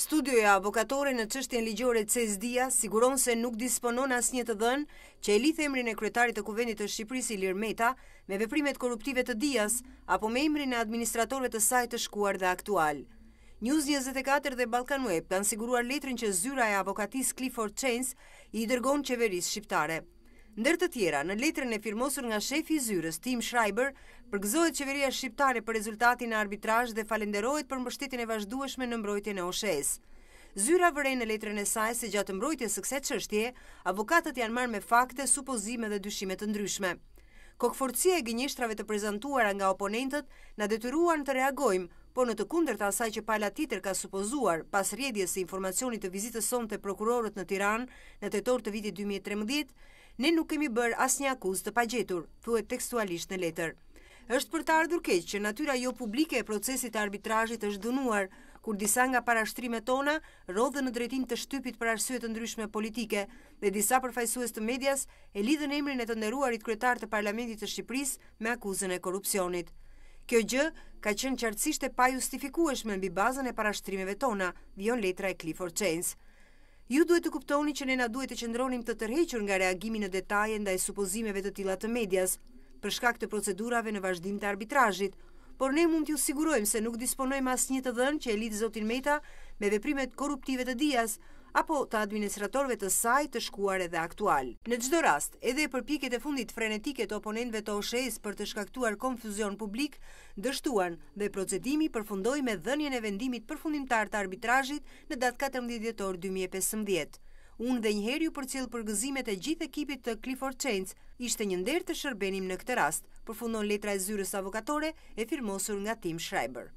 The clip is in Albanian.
Studioja avokatore në qështjen ligjore Cez Dia siguron se nuk disponon as një të dhënë që e lithë emrin e kryetarit të kuvendit të Shqipërisi Lir Meta me veprimet koruptive të Dias apo me emrin e administratorve të saj të shkuar dhe aktual. News 24 dhe Balkan Web kanë siguruar letrin që zyra e avokatis Clifford Chains i dërgon qeveris shqiptare. Ndër të tjera, në letrën e firmosur nga shefi zyrës, Tim Schreiber, përgëzohet qeveria shqiptare për rezultatin e arbitrash dhe falenderohet për mbështetin e vazhdueshme në mbrojtje në oshes. Zyra vërej në letrën e saj se gjatë mbrojtje së kse qështje, avokatët janë marrë me fakte, supozime dhe dyshimet të ndryshme. Kokëforcija e gjenishtrave të prezentuar nga oponentët në detyruan të reagojmë, por në të kunder të asaj që pala titër ka supozuar pas rjedjes e informacionit të vizitës son të prokurorët në Tiran në të torë të vitit ne nuk kemi bërë as një akuz të pagjetur, thuet tekstualisht në letër. Êshtë për të ardhur keqë që natyra jo publike e procesit arbitrajit është dënuar, kur disa nga parashtrime tona rodhe në drejtin të shtypit për arsyet të ndryshme politike dhe disa përfajsues të medias e lidhën emrin e të nderuarit kryetar të Parlamentit të Shqipërisë me akuzën e korrupsionit. Kjo gjë ka qenë qartësisht e pajustifikueshme mbi bazën e parashtrimeve tona, vion letra e Clifford Chance. Ju duhet të kuptoni që ne na duhet të qëndronim të tërhequr nga reagimi në detaje ndaj supozimeve të tilla të medias për shkak të procedurave në vazhdim të arbitrazhit, por ne mund t'ju sigurojmë se nuk disponojmë asnjë të dhënë që e lidh zotin Meta me veprimet korruptive të Dias, apo të administratorve të saj të shkuar edhe aktual. Në gjithë rast, edhe për piket e fundit frenetike të oponenve të oshejës për të shkaktuar konfuzion publik, dështuan dhe procedimi përfundoj me dhenjën e vendimit përfundimtar të arbitrajit në datë 14 2015. Unë dhe njëherë ju për cilë përgëzimet e gjithë ekipit të Clifford Chains ishte njëndër të shërbenim në këtë rast, përfundon letra e zyrës avokatore e firmosur nga Tim Schreiber.